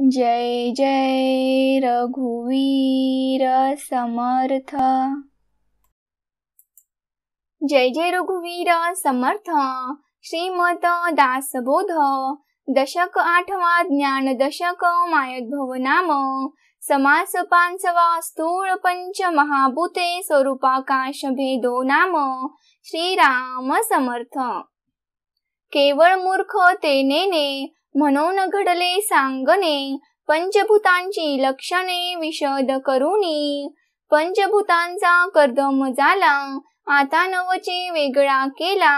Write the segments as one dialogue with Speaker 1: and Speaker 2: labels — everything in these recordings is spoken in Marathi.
Speaker 1: जय जय रघुवीर समर्थ जय जय रघुवीर समर्थ श्रीमत दासबोध दशक आठवा ज्ञान दशक मायद्भव नाम समास पांचवा स्थूळ पंच महाभूते स्वरूपाकाश भेदो नाम श्रीराम समर्थ केवळ मूर्ख तेनेने म्हणून घडले सांगणे पंचभूतांची लक्षणे विशद करुणी पंचभूतांचा कर्दम झाला आता नवचे वेगळा केला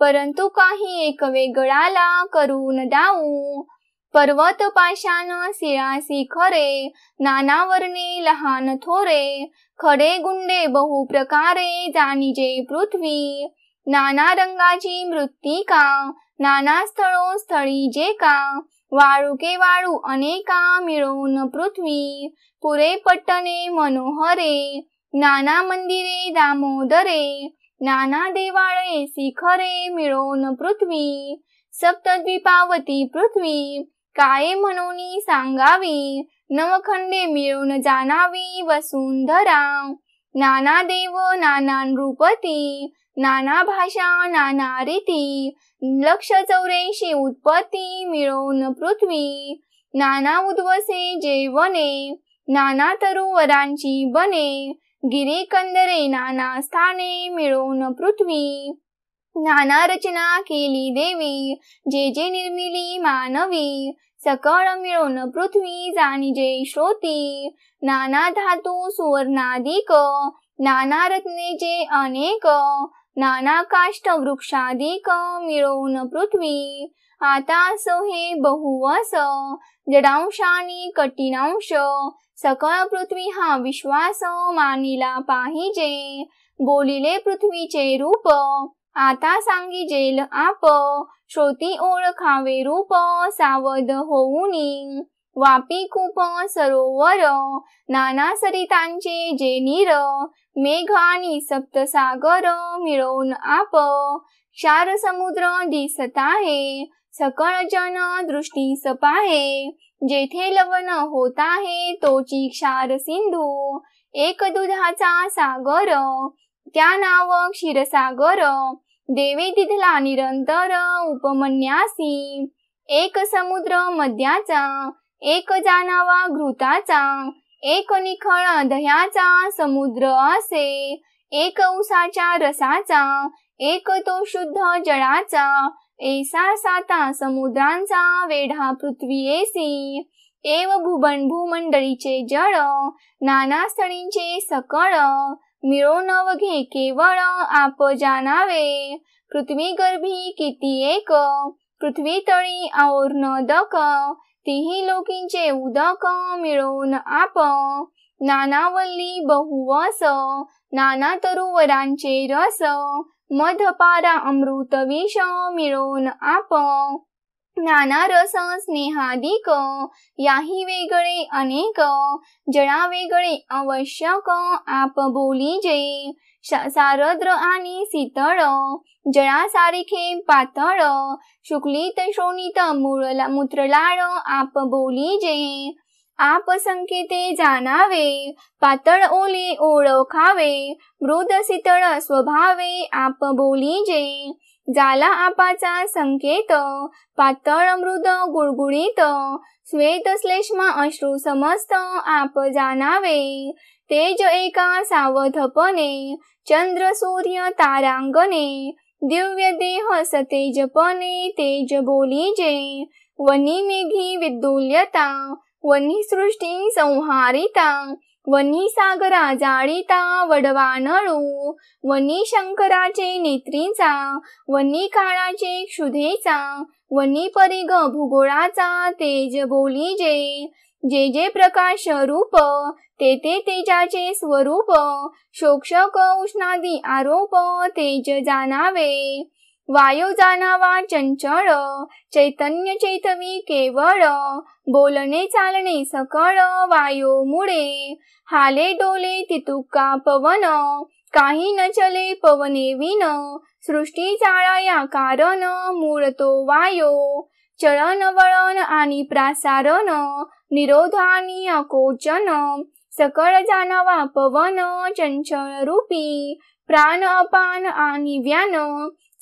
Speaker 1: परंतु काही एक वेगळाला करून दाऊ पर्वत पाशान सिळासी खरे नानावरणे लहान थोरे खडे गुंडे बहु प्रकारे जाणीजे पृथ्वी नाना रंगाची मृत्तिका नाना स्थळो स्थळी जे का वाळुके वाळू अनेका मिळून पृथ्वी पुरे पट्टने मनोहरे नाना मंदिरे दामोदरे नाना देवाळे शिखरे मिळून पृथ्वी सप्तद्वीपावती पृथ्वी काय म्हणून सांगावी नवखंडे मिळून जाणावी वसुंधरा नाना देव नाना नृपती नाना भाषा नाना रीती लक्ष चौऱ्याऐंशी उत्पत्ती मिळवून पृथ्वी नाना उद्वसे जेवणे नाना तरुवरांची बने गिरी कंदरे नाना स्थाने मिळवून पृथ्वी नाना रचना केली देवी जे जे निर्मिली मानवी सकळ मिळून पृथ्वी जाणी जे श्रोती नाना धातू सुवर्णादिक नाना रत्ने जे अनेक नानाकाष्ट काष्ट वृक्षाधिक मिळवून पृथ्वी आतास हे बहुवस जडांशानी कठीणांश सकळ पृथ्वी हा विश्वास मानिला पाहिजे बोलिले पृथ्वीचे रूप आता सांगी जेल आप श्रोती ओळखावे रूप सावध होऊनी वापी कुप सरोवर नाना सरितांचे जे नीर मेघ सप्तसागर मिळवून आप क्षार समुद्र दिसत आहे सकळ जन दृष्टी सपाहे जेथे लवण होत आहे तोची क्षार सिंधू एक दुधाचा सागर त्या नाव क्षीरसागर देवी तिथला निरंतर उपमन्यासी एक समुद्र मध्याचा एक जानावा घृताचा एक निखळ दह्याचा समुद्र असे एक उसाचा रसाचा एक तो शुद्ध जळाचा एसा साता समुद्रांचा वेढा पृथ्वी एसी एव भूबन भूमंडळीचे जळ नाना स्थळींचे सकळ मिळो नव घे केवळ आप जानावे, पृथ्वी गर्भी किती एक पृथ्वी तळी और दक तिही लोकींचे उदक मिळून आप नानावल्ली बहुवस नाना तरुवरांचे रस मधपारा अमृत विष मिळवून आप नानारस स्नेहाधिक याही वेगळे अनेक जळा वेगळे आवश्यक आप बोली जे सारद्र आणि जळा सारखे पातळ शुक्लित शोणित मुळला मूत्रलाळ आप बोली जे आप संकेते जाणावे पातळ ओले ओळखावे मृद शीतळ स्वभावे आप बोली जे जाला आपाचा संकेत पातळ अमृत गुळगुळीत श्वेत श्लेष्मा अश्रू समस्त आप जाणावे तेज एका सावधपणे चंद्र सूर्य तारांगणे दिव्य देह सतेजपणे तेज बोलीजे वनी मेघी विद्युल्यता वनी सृष्टी संहारिता वनी सागरा जाळीता वडवा नळू वनी शंकराचे नेत्रीचा वनी काळाचे क्षुधेचा वनी परिग भूगोळाचा तेज बोली जे जे प्रकाश रूप ते ते तेजाचे स्वरूप शोक्षक उष्णादी आरोप तेज जाणावे वायू जाणावा चंचळ चैतन्य चैतवी केवळ बोलणे चालणे सकळ वायो मुळे हाले डोले तितुका पवन काही न चले पवने विन सृष्टी चाळाया कारण मूळ तो वायो चळण वळण आणि प्रासारण निरोध आणि अकोचन सकळ जाणावा पवन चंचळ रूपी प्राण अपान आणि व्यान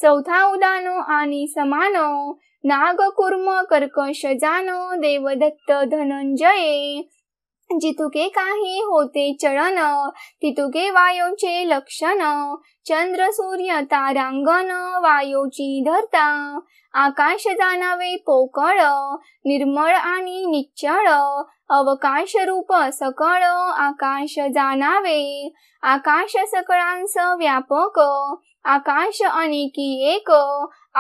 Speaker 1: चौथा उदानो आणि समानो कुर्म कर्कश जानो देवदत्त धनंजय जितुके काही होते चळन तितुके वायोचे लक्षण चंद्र सूर्य तारांगण वायोची धरता आकाश जाणावे पोकळ निर्मळ आणि निच्चळ अवकाश रूप सकळ आकाश जाणावे आकाश सकळांस व्यापक आकाश अनेकी एक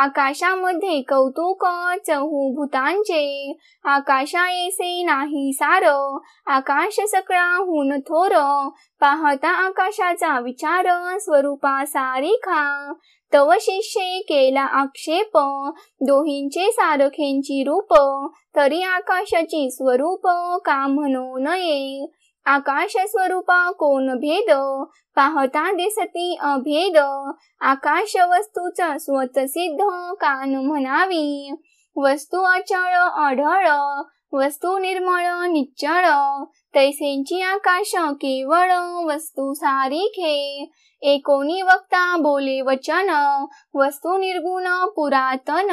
Speaker 1: आकाशामध्ये कौतुक चहू भूतांचे आकाशा येसे नाही सार आकाश सकळाहून थोर पाहता आकाशाचा विचार स्वरूपा सारिखा तव शिष्ये केला आक्षेप दोहींचे सारखेंची रूप तरी आकाशाची स्वरूप का म्हणू नये आकाश स्वरूपा कोण भेद पाहता दिसती अभेद आकाश वस्तूचा सिद्ध कान म्हणावी वस्तू अचळ अढळ वस्तू निर्मळ निच्चळ तैसेंची आकाश केवळ वस्तू सारी खे, एकोणी वक्ता बोले वचन वस्तू निर्गुण पुरातन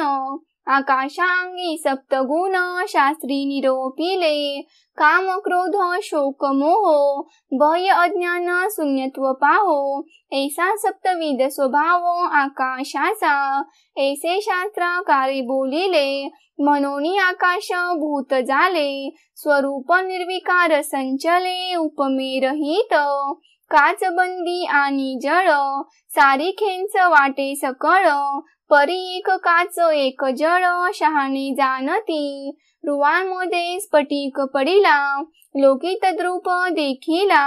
Speaker 1: आकाशांगी सप्तगुण शास्त्री निरोपिले काम क्रोध शोक मोह भय अज्ञान शून्यत्व पाहो ऐसा सप्तविध स्वभाव आकाशाचा ऐसे शास्त्राकारे बोलिले मनोनी आकाश भूत झाले स्वरूप निर्विकार संचले उपमे रहित बंदी आणि जळ सारी खेंच वाटे सकळ परी एक काच एक जळ शहाणी जाणती रुवांमध्ये स्फटिक पडिला लोकित द्रुप देखिला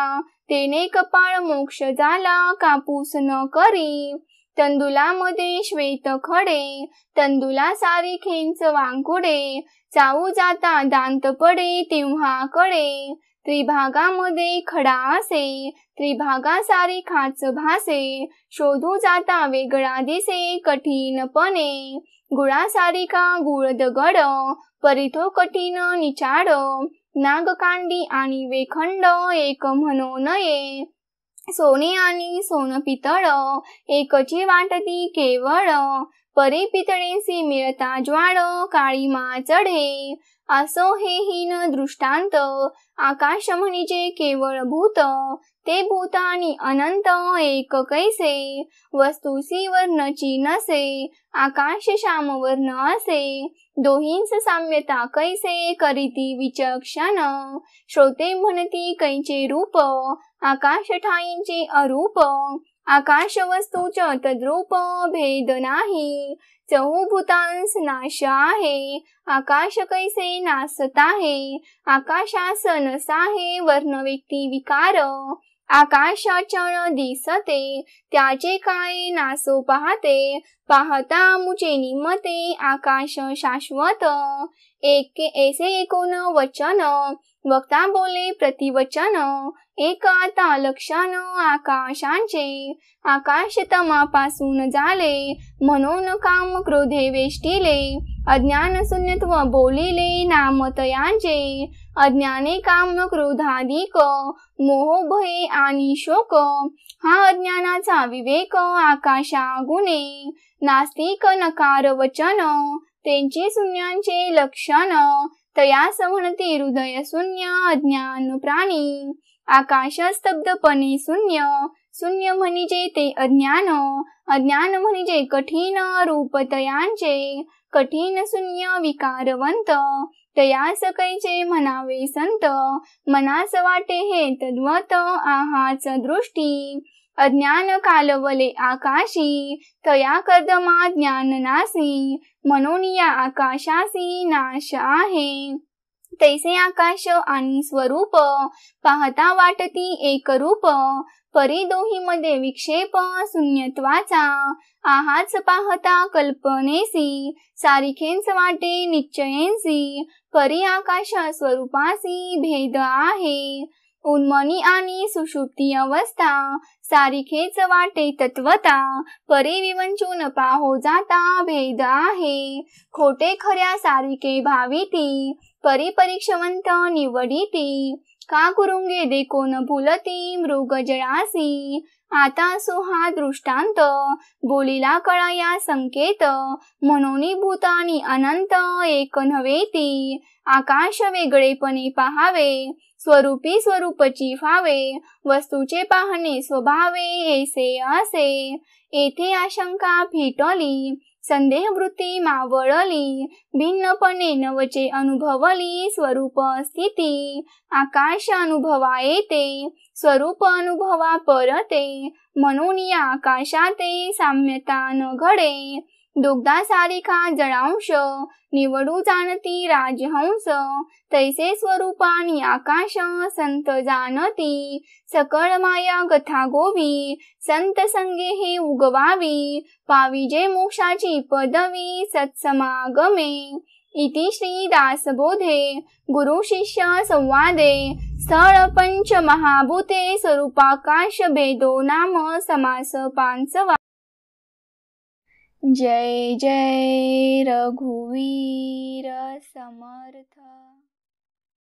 Speaker 1: तेने कपाळ मोक्ष झाला कापूस न करी तंदुलामध्ये श्वेत खडे तंदुला सारी खेंच वांकुडे चाऊ जाता दांत पडे तेव्हा कळे त्रिभागामध्ये खडा असे त्रिभागा सारी खाच भासे शोधू जाता वेगळा दिसे सारी गुळासारिका गुळ दगड परिथो कठीण निचाड नागकांडी आणि वेखंड एक म्हणो नये सोने आणि सोन पितळ एकची वाटती केवळ परी पितळेसी मिळता ज्वाळ काळी मा चढे असो हे हीन दृष्टांत आकाशमणीचे केवळ भूत ते भूता आणि अनंत एक कैसे वस्तुसी वर्णची नसे आकाश श्याम वर्ण असे दोहींस साम्यता कैसे करीती विचक्षण श्रोते म्हणती कैचे रूप आकाश ठाईंचे अरूप आकाश वस्तूच तद्रूप भेद नाही चहूभूतांस नाश आहे आकाश कैसे नासत आहे आकाशास नसाहे वर्ण व्यक्ती विकार आकाशाच्या दिसते त्याचे काय नासो पाहते पाहता मुचे निमते आकाश शाश्वत एक ऐसे एकोन वचन वक्ता बोले प्रतिवचन एकाता लक्षण आकाशांचे आकाश तमापासून झाले म्हणून काम क्रोधे वेष्टिले अज्ञान शून्यत्व बोलिले नामतयांचे अज्ञाने काम क्रोधाधिक मोह भय आणि शोक हा अज्ञानाचा विवेक आकाशा गुणे नास्तिक नकार वचन त्यांचे शून्यांचे लक्षण तया म्हणते हृदय शून्य अज्ञान प्राणी आकाश स्तब्धपणे शून्य शून्य म्हणजे ते अज्ञान अज्ञान म्हणजे कठीण रूपतयांचे कठीण शून्य विकारवंत तया सकैचे म्हणावे संत मनास वाटे हे तद्वत आहाच दृष्टी अज्ञान कालवले आकाशी तया कदमा ज्ञान नासी मनोनिया आकाशासी नाश आहे तैसे आकाश आणि स्वरूप पाहता वाटती एक रूप, परिदोही मध्ये विक्षेप शून्यत्वाचा आहाच पाहता कल्पनेसी सारिखेंच वाटे निश्चयेंसी परी आकाश स्वरूपासी भेद आहे उन्मनी आणि सुशुक्ती अवस्था सारिखेच वाटे तत्वता परे विवंचून पाहो जाता भेद आहे खोटे खऱ्या सारिके भावीती, परी निवडीती का कुरुंगे देखो न भुलती मृग जळासी आता असो हा दृष्टांत बोलीला कळा या संकेत मनोनी भूतानी अनंत एक नव्हे ती आकाश वेगळेपणे पाहावे स्वरूपी स्वरूपची फावे वस्तूचे पाहणे स्वभावे ऐसे असे येथे आशंका फिटली संदेह संदेहवृत्ती मावळली भिन्नपणे नवचे अनुभवली स्वरूप स्थिती आकाश अनुभवा येते स्वरूप अनुभवा परते म्हणून या आकाशाते साम्यता न घडे सारिका जळांश निवडू जाणती राजहंस तैसे स्वरूपानी आकाश संत जाणती सकळ माया गथा गोवी संत संगे हे उगवावी पाविजे मोक्षाची पदवी सत्समागमे इति श्री गुरु गुरुशिष्य संवादे स्थळ पंच महाभूते स्वरूपाकाश भेदो नाम समास पांचवा जय जय रघुवीर समर्थ